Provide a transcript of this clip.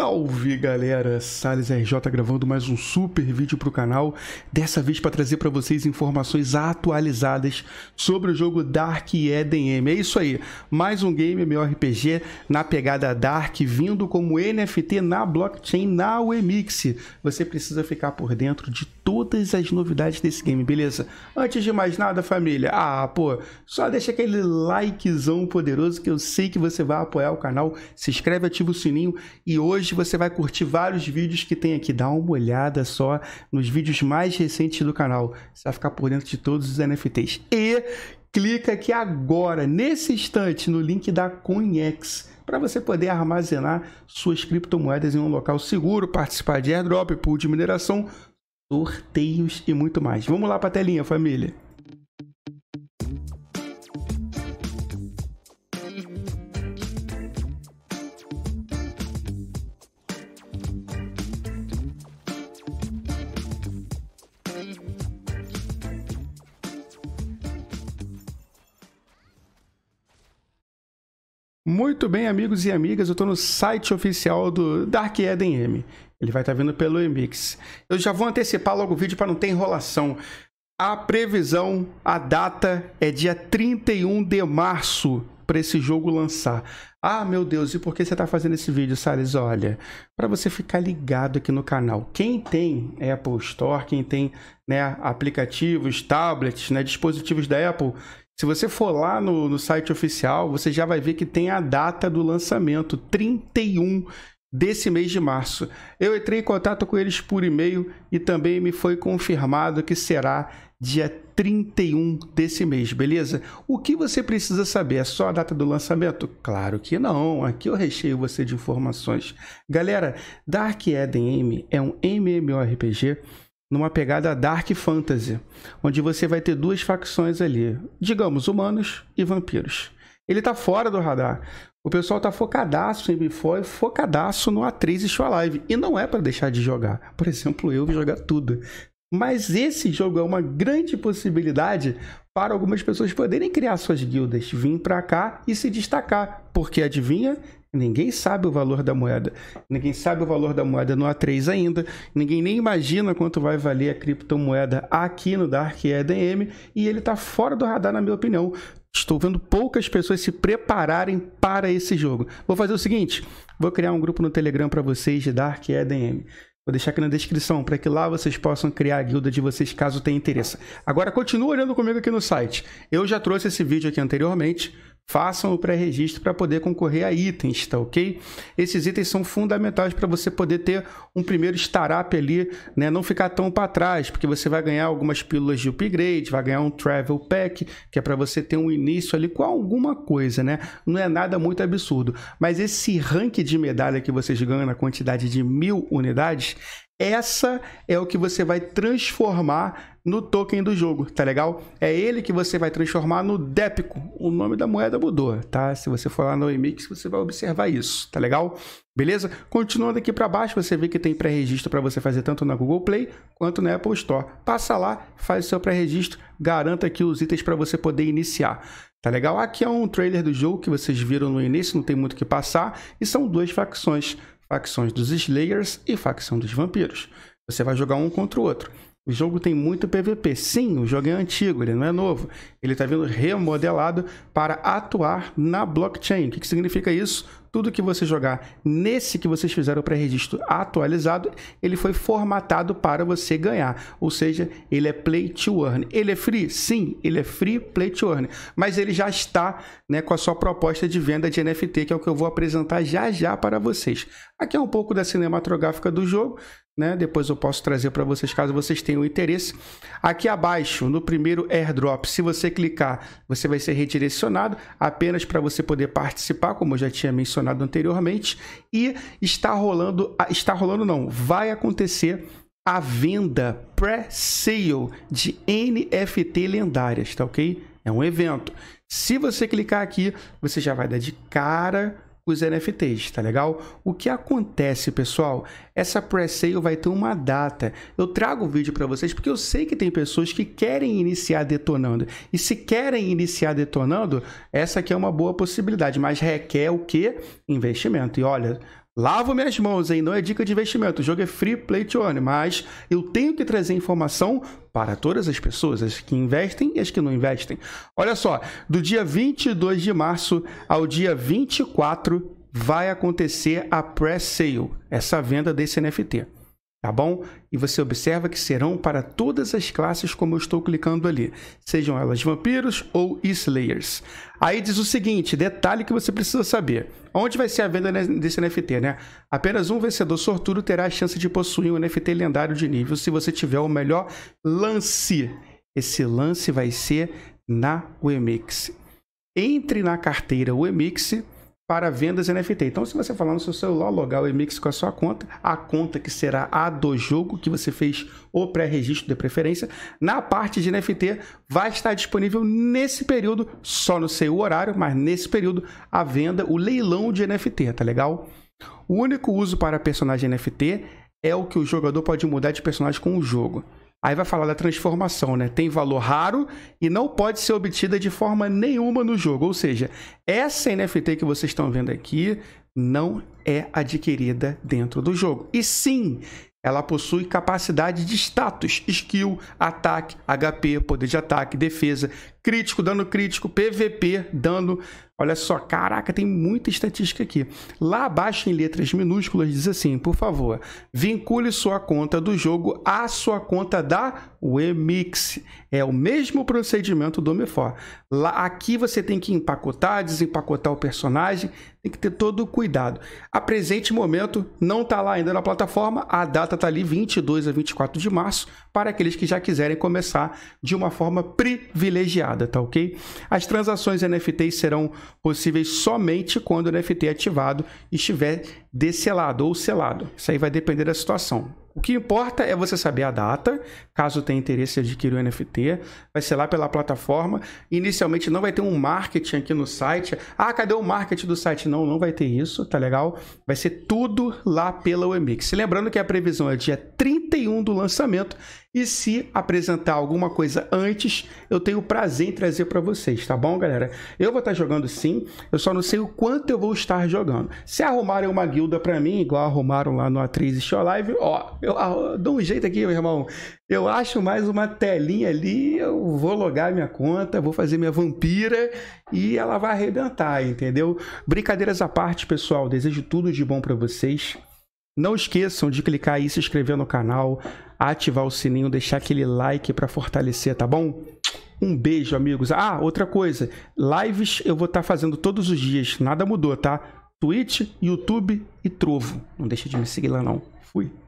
Salve galera, Sales RJ gravando mais um super vídeo para o canal, dessa vez para trazer para vocês informações atualizadas sobre o jogo Dark Eden M. É isso aí, mais um game MMORPG na pegada Dark, vindo como NFT na blockchain na Wemix. Você precisa ficar por dentro de todas as novidades desse game, beleza? Antes de mais nada, família, ah, pô, só deixa aquele likezão poderoso que eu sei que você vai apoiar o canal, se inscreve, ativa o sininho e hoje você vai curtir vários vídeos que tem aqui, dá uma olhada só nos vídeos mais recentes do canal, você vai ficar por dentro de todos os NFTs. E clica aqui agora, nesse instante, no link da CoinEx, para você poder armazenar suas criptomoedas em um local seguro, participar de airdrop, pool de mineração, sorteios e muito mais. Vamos lá para a telinha, família. Muito bem, amigos e amigas, eu estou no site oficial do Dark Eden M. Ele vai estar tá vindo pelo Emix. Eu já vou antecipar logo o vídeo para não ter enrolação. A previsão, a data é dia 31 de março para esse jogo lançar. Ah, meu Deus, e por que você está fazendo esse vídeo, Salles? Olha, para você ficar ligado aqui no canal. Quem tem Apple Store, quem tem né, aplicativos, tablets, né, dispositivos da Apple, se você for lá no, no site oficial, você já vai ver que tem a data do lançamento, 31 desse mês de março. Eu entrei em contato com eles por e-mail e também me foi confirmado que será dia 31 desse mês, beleza? O que você precisa saber? É só a data do lançamento? Claro que não. Aqui eu recheio você de informações. Galera, Dark Eden M é um MMORPG numa pegada Dark Fantasy, onde você vai ter duas facções ali, digamos, humanos e vampiros. Ele está fora do radar. O pessoal tá focadaço em Before, focadaço no Atriz e Show Live. E não é para deixar de jogar. Por exemplo, eu vou jogar tudo. Mas esse jogo é uma grande possibilidade para algumas pessoas poderem criar suas guildas, vir para cá e se destacar. Porque adivinha? Ninguém sabe o valor da moeda. Ninguém sabe o valor da moeda no A3 ainda. Ninguém nem imagina quanto vai valer a criptomoeda aqui no Dark EDM. E ele está fora do radar, na minha opinião. Estou vendo poucas pessoas se prepararem para esse jogo. Vou fazer o seguinte: vou criar um grupo no Telegram para vocês de Dark EDM. Vou deixar aqui na descrição para que lá vocês possam criar a guilda de vocês caso tenha interesse. Agora continua olhando comigo aqui no site. Eu já trouxe esse vídeo aqui anteriormente, façam o pré-registro para poder concorrer a itens, tá ok? Esses itens são fundamentais para você poder ter um primeiro startup ali, né? Não ficar tão para trás, porque você vai ganhar algumas pílulas de upgrade, vai ganhar um travel pack, que é para você ter um início ali com alguma coisa, né? Não é nada muito absurdo. Mas esse rank de medalha que vocês ganham na quantidade de mil unidades essa é o que você vai transformar no token do jogo, tá legal? É ele que você vai transformar no Dépico. O nome da moeda mudou, tá? Se você for lá no Emix, você vai observar isso, tá legal? Beleza? Continuando aqui para baixo, você vê que tem pré-registro para você fazer tanto na Google Play quanto na Apple Store. Passa lá, faz o seu pré-registro, garanta aqui os itens para você poder iniciar. Tá legal? Aqui é um trailer do jogo que vocês viram no início, não tem muito o que passar, e são duas facções facções dos Slayers e facção dos Vampiros. Você vai jogar um contra o outro. O jogo tem muito PVP. Sim, o jogo é antigo, ele não é novo. Ele está vindo remodelado para atuar na blockchain. O que, que significa isso? Tudo que você jogar nesse que vocês fizeram o pré-registro atualizado, ele foi formatado para você ganhar. Ou seja, ele é play to earn. Ele é free? Sim, ele é free play to earn. Mas ele já está né, com a sua proposta de venda de NFT, que é o que eu vou apresentar já já para vocês. Aqui é um pouco da cinematográfica do jogo, né? Depois eu posso trazer para vocês caso vocês tenham interesse. Aqui abaixo, no primeiro airdrop, se você clicar, você vai ser redirecionado apenas para você poder participar, como eu já tinha mencionado anteriormente, e está rolando, está rolando não, vai acontecer a venda pré-sale de NFT lendárias, tá OK? É um evento. Se você clicar aqui, você já vai dar de cara os NFTs, tá legal? O que acontece, pessoal? Essa pre-sale vai ter uma data. Eu trago o vídeo para vocês porque eu sei que tem pessoas que querem iniciar detonando. E se querem iniciar detonando, essa aqui é uma boa possibilidade, mas requer o que? Investimento. E olha, Lavo minhas mãos, hein? Não é dica de investimento. O jogo é free play to earn, mas eu tenho que trazer informação para todas as pessoas, as que investem e as que não investem. Olha só, do dia 22 de março ao dia 24 vai acontecer a pre sale essa venda desse NFT tá bom? E você observa que serão para todas as classes como eu estou clicando ali, sejam elas vampiros ou slayers. Aí diz o seguinte, detalhe que você precisa saber. Onde vai ser a venda desse NFT, né? Apenas um vencedor sortudo terá a chance de possuir um NFT lendário de nível se você tiver o melhor lance. Esse lance vai ser na Wemix. Entre na carteira Wemix para vendas NFT. Então, se você falar no seu celular, logar o Emix com a sua conta, a conta que será a do jogo que você fez o pré-registro de preferência, na parte de NFT, vai estar disponível nesse período, só no seu horário, mas nesse período, a venda, o leilão de NFT, tá legal? O único uso para personagem NFT é o que o jogador pode mudar de personagem com o jogo. Aí vai falar da transformação, né? Tem valor raro e não pode ser obtida de forma nenhuma no jogo. Ou seja, essa NFT que vocês estão vendo aqui não é adquirida dentro do jogo. E sim, ela possui capacidade de status, skill, ataque, HP, poder de ataque, defesa, crítico dando crítico, PVP dando. Olha só, caraca, tem muita estatística aqui. Lá abaixo, em letras minúsculas, diz assim: por favor, vincule sua conta do jogo à sua conta da Wemix. É o mesmo procedimento do Mefor. Lá, aqui você tem que empacotar, desempacotar o personagem, tem que ter todo o cuidado. A presente momento, não está lá ainda na plataforma, a data está ali 22 a 24 de março, para aqueles que já quiserem começar de uma forma privilegiada bloqueada, tá ok? As transações NFTs serão possíveis somente quando o NFT ativado estiver descelado ou selado. Isso aí vai depender da situação. O que importa é você saber a data, caso tenha interesse em adquirir o NFT, vai ser lá pela plataforma. Inicialmente não vai ter um marketing aqui no site. Ah, cadê o marketing do site? Não, não vai ter isso, tá legal? Vai ser tudo lá pela Wemix. Lembrando que a previsão é dia 30 31 do lançamento. E se apresentar alguma coisa antes, eu tenho prazer em trazer para vocês, tá bom, galera? Eu vou estar tá jogando sim, eu só não sei o quanto eu vou estar jogando. Se arrumarem uma guilda para mim, igual arrumaram lá no Atriz Show Live, ó, eu, eu dou um jeito aqui, meu irmão. Eu acho mais uma telinha ali, eu vou logar minha conta, vou fazer minha vampira e ela vai arrebentar, entendeu? Brincadeiras à parte, pessoal, desejo tudo de bom para vocês. Não esqueçam de clicar aí, se inscrever no canal, ativar o sininho, deixar aquele like para fortalecer, tá bom? Um beijo, amigos. Ah, outra coisa, lives eu vou estar tá fazendo todos os dias, nada mudou, tá? Twitch, YouTube e Trovo. Não deixa de me seguir lá não. Fui.